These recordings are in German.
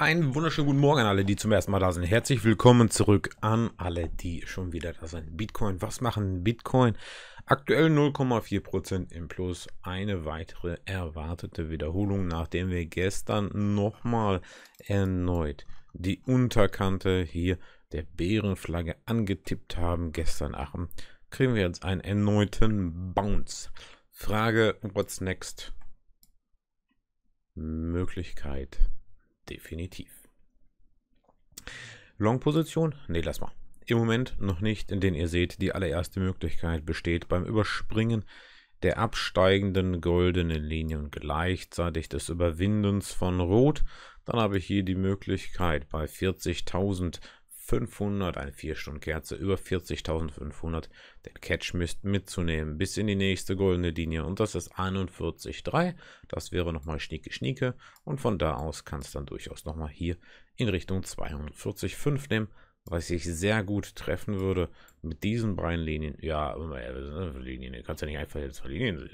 Einen wunderschönen guten Morgen an alle, die zum ersten Mal da sind. Herzlich willkommen zurück an alle, die schon wieder da sind. Bitcoin, was machen Bitcoin? Aktuell 0,4% im Plus. Eine weitere erwartete Wiederholung, nachdem wir gestern nochmal erneut die Unterkante hier der Bärenflagge angetippt haben. Gestern Aachen kriegen wir jetzt einen erneuten Bounce. Frage, what's next? Möglichkeit Definitiv. Long-Position? Ne, lass mal. Im Moment noch nicht, in denen ihr seht, die allererste Möglichkeit besteht beim Überspringen der absteigenden goldenen Linie und gleichzeitig des Überwindens von Rot. Dann habe ich hier die Möglichkeit bei 40.000 500, eine 4-Stunden-Kerze über 40.500. Den Catch Mist mitzunehmen bis in die nächste goldene Linie und das ist 41,3. Das wäre nochmal Schnieke Schnieke und von da aus kann es dann durchaus nochmal hier in Richtung 42,5 nehmen, was ich sehr gut treffen würde mit diesen beiden Linien. Ja, äh, Linien, kannst ja nicht einfach jetzt Linien.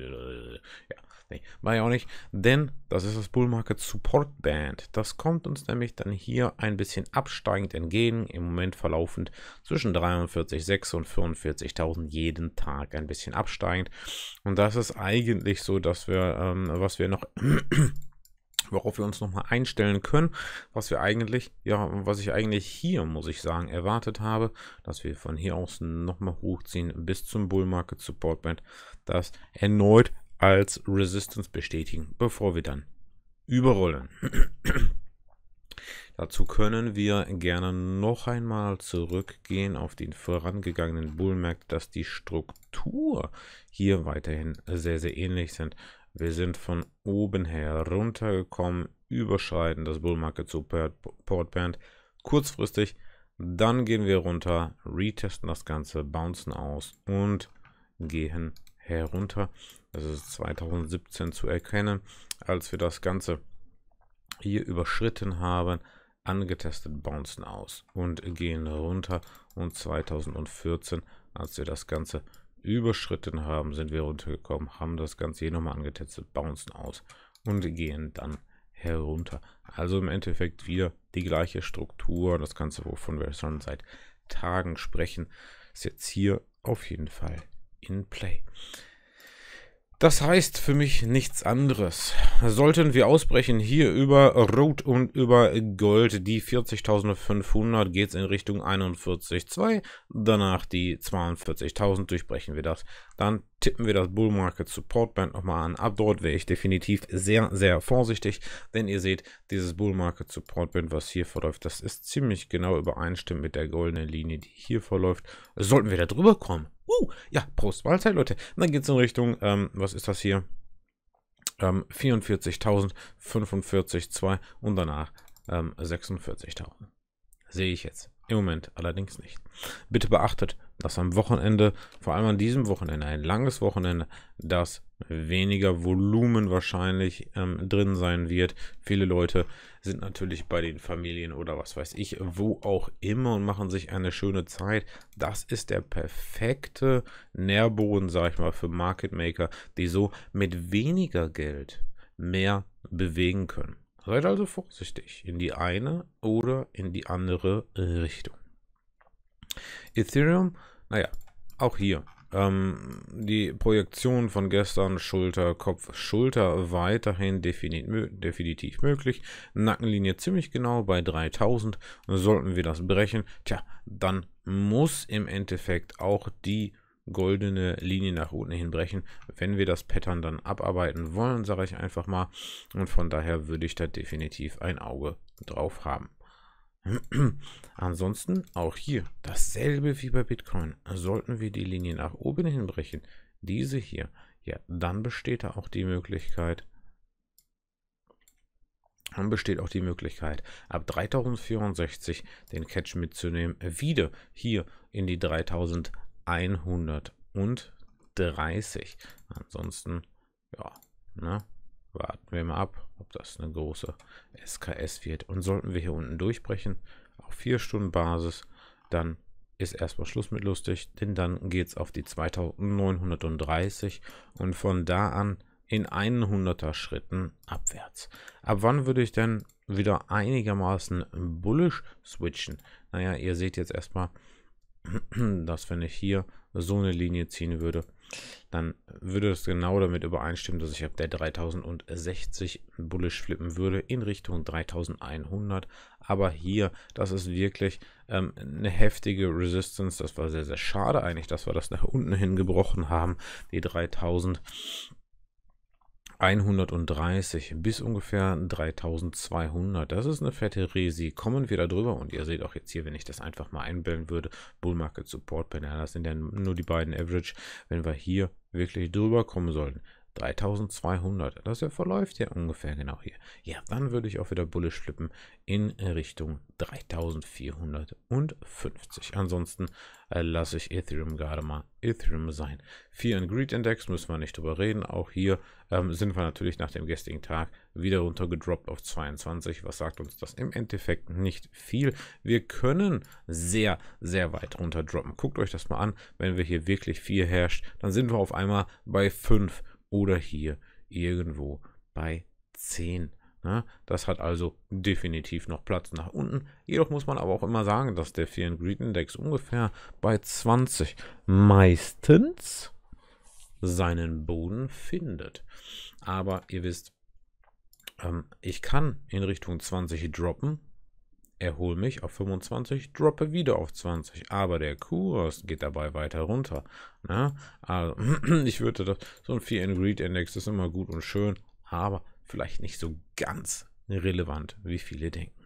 Ja, Nee, war ja auch nicht. Denn das ist das Bull Market Support Band. Das kommt uns nämlich dann hier ein bisschen absteigend entgegen. Im Moment verlaufend zwischen 43.600 und 45.000 jeden Tag ein bisschen absteigend. Und das ist eigentlich so, dass wir, ähm, was wir noch worauf wir uns nochmal einstellen können, was wir eigentlich, ja, was ich eigentlich hier, muss ich sagen, erwartet habe, dass wir von hier aus nochmal hochziehen bis zum Bull Market Support Band, das erneut als Resistance bestätigen, bevor wir dann überrollen. Dazu können wir gerne noch einmal zurückgehen auf den vorangegangenen Bullmarkt, dass die Struktur hier weiterhin sehr, sehr ähnlich sind. Wir sind von oben heruntergekommen, überschreiten das Bullmarket zu Portband kurzfristig, dann gehen wir runter, retesten das Ganze, bouncen aus und gehen herunter. Also das ist 2017 zu erkennen, als wir das Ganze hier überschritten haben, angetestet bouncen aus und gehen runter und 2014, als wir das Ganze überschritten haben, sind wir runtergekommen, haben das Ganze hier nochmal angetestet, bouncen aus und gehen dann herunter. Also im Endeffekt wieder die gleiche Struktur, das Ganze, wovon wir schon seit Tagen sprechen, ist jetzt hier auf jeden Fall in Play. Das heißt für mich nichts anderes. Sollten wir ausbrechen hier über Rot und über Gold, die 40.500 geht es in Richtung 41.2, danach die 42.000 durchbrechen wir das. Dann tippen wir das Bull Market Support Band nochmal an. Ab dort wäre ich definitiv sehr, sehr vorsichtig, denn ihr seht, dieses Bull Market Support Band, was hier verläuft, das ist ziemlich genau übereinstimmend mit der goldenen Linie, die hier verläuft. Sollten wir da drüber kommen, Uh, ja, Prost, Mahlzeit, Leute. Und dann geht es in Richtung, ähm, was ist das hier? Ähm, 44.000, 45.2 und danach ähm, 46.000. Sehe ich jetzt. Im Moment allerdings nicht. Bitte beachtet, dass am Wochenende, vor allem an diesem Wochenende, ein langes Wochenende, dass weniger Volumen wahrscheinlich ähm, drin sein wird. Viele Leute sind natürlich bei den Familien oder was weiß ich, wo auch immer und machen sich eine schöne Zeit. Das ist der perfekte Nährboden, sag ich mal, für Market Maker, die so mit weniger Geld mehr bewegen können. Seid also vorsichtig in die eine oder in die andere äh, Richtung. Ethereum, naja, auch hier. Ähm, die Projektion von gestern Schulter, Kopf, Schulter weiterhin definitiv möglich. Nackenlinie ziemlich genau bei 3000. Sollten wir das brechen, tja, dann muss im Endeffekt auch die goldene Linie nach unten hinbrechen, wenn wir das Pattern dann abarbeiten wollen, sage ich einfach mal. Und von daher würde ich da definitiv ein Auge drauf haben. Ansonsten auch hier dasselbe wie bei Bitcoin. Sollten wir die Linie nach oben hinbrechen, diese hier, ja, dann besteht da auch die Möglichkeit, dann besteht auch die Möglichkeit, ab 3064 den Catch mitzunehmen, wieder hier in die 3000 130. Ansonsten, ja, ne, warten wir mal ab, ob das eine große SKS wird. Und sollten wir hier unten durchbrechen, auf 4 Stunden Basis, dann ist erstmal Schluss mit lustig, denn dann geht es auf die 2930 und von da an in 100er Schritten abwärts. Ab wann würde ich denn wieder einigermaßen bullisch switchen? Naja, ihr seht jetzt erstmal, dass wenn ich hier so eine Linie ziehen würde, dann würde das genau damit übereinstimmen, dass ich ab der 3060 bullish flippen würde in Richtung 3100. Aber hier, das ist wirklich ähm, eine heftige Resistance. Das war sehr, sehr schade eigentlich, dass wir das nach unten hin gebrochen haben, die 3000. 130 bis ungefähr 3200. Das ist eine fette Resi. Kommen wir da drüber und ihr seht auch jetzt hier, wenn ich das einfach mal einblenden würde, Bull Market Support Panel, das sind ja nur die beiden Average, wenn wir hier wirklich drüber kommen sollten. 3200. Das ja verläuft ja ungefähr genau hier. Ja, dann würde ich auch wieder bullish flippen in Richtung 3450. Ansonsten äh, lasse ich Ethereum gerade mal Ethereum sein. Fear and Greed Index müssen wir nicht drüber reden. Auch hier ähm, sind wir natürlich nach dem gestrigen Tag wieder runtergedroppt auf 22. Was sagt uns das? Im Endeffekt nicht viel. Wir können sehr, sehr weit runterdroppen. Guckt euch das mal an. Wenn wir hier wirklich 4 herrscht, dann sind wir auf einmal bei 5 oder hier irgendwo bei 10. Ne? Das hat also definitiv noch Platz nach unten. Jedoch muss man aber auch immer sagen, dass der Fear and Greed Index ungefähr bei 20 meistens seinen Boden findet. Aber ihr wisst, ähm, ich kann in Richtung 20 droppen, erhole mich auf 25, droppe wieder auf 20, aber der Kurs geht dabei weiter runter. Na? Ne? Also, ich würde das, so ein 4-in-Greed-Index ist immer gut und schön, aber vielleicht nicht so ganz relevant, wie viele denken.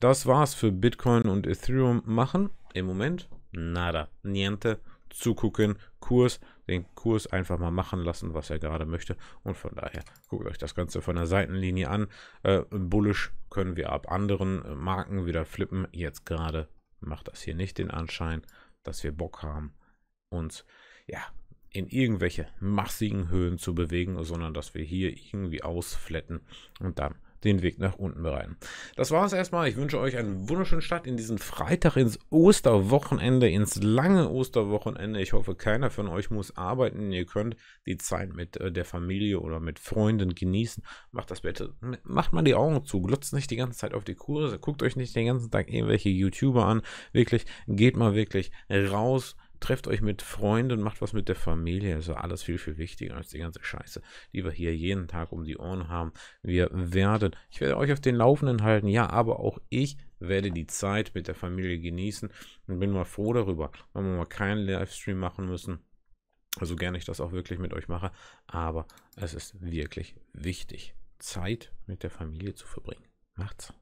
Das war's für Bitcoin und Ethereum machen. Im Moment nada, niente zugucken, Kurs, den Kurs einfach mal machen lassen, was er gerade möchte. Und von daher guckt euch das Ganze von der Seitenlinie an. Äh, bullish können wir ab anderen Marken wieder flippen. Jetzt gerade macht das hier nicht den Anschein, dass wir Bock haben, uns ja in irgendwelche massigen Höhen zu bewegen, sondern dass wir hier irgendwie ausfletten und dann den Weg nach unten bereiten. Das war es erstmal. Ich wünsche euch einen wunderschönen Start in diesen Freitag, ins Osterwochenende, ins lange Osterwochenende. Ich hoffe, keiner von euch muss arbeiten. Ihr könnt die Zeit mit äh, der Familie oder mit Freunden genießen. Macht das bitte. Macht mal die Augen zu. Glotzt nicht die ganze Zeit auf die Kurse. Guckt euch nicht den ganzen Tag irgendwelche YouTuber an. Wirklich, geht mal wirklich raus Trefft euch mit Freunden, macht was mit der Familie. Das Ist alles viel, viel wichtiger als die ganze Scheiße, die wir hier jeden Tag um die Ohren haben. Wir werden, ich werde euch auf den Laufenden halten, ja, aber auch ich werde die Zeit mit der Familie genießen und bin mal froh darüber, wenn wir mal keinen Livestream machen müssen. Also gerne ich das auch wirklich mit euch mache, aber es ist wirklich wichtig, Zeit mit der Familie zu verbringen. Macht's.